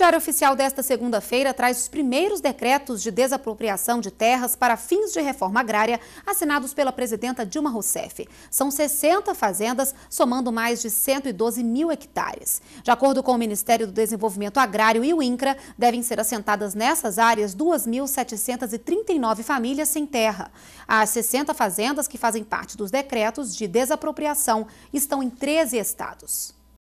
Diário Oficial desta segunda-feira traz os primeiros decretos de desapropriação de terras para fins de reforma agrária assinados pela presidenta Dilma Rousseff. São 60 fazendas, somando mais de 112 mil hectares. De acordo com o Ministério do Desenvolvimento Agrário e o INCRA, devem ser assentadas nessas áreas 2.739 famílias sem terra. As 60 fazendas que fazem parte dos decretos de desapropriação estão em 13 estados.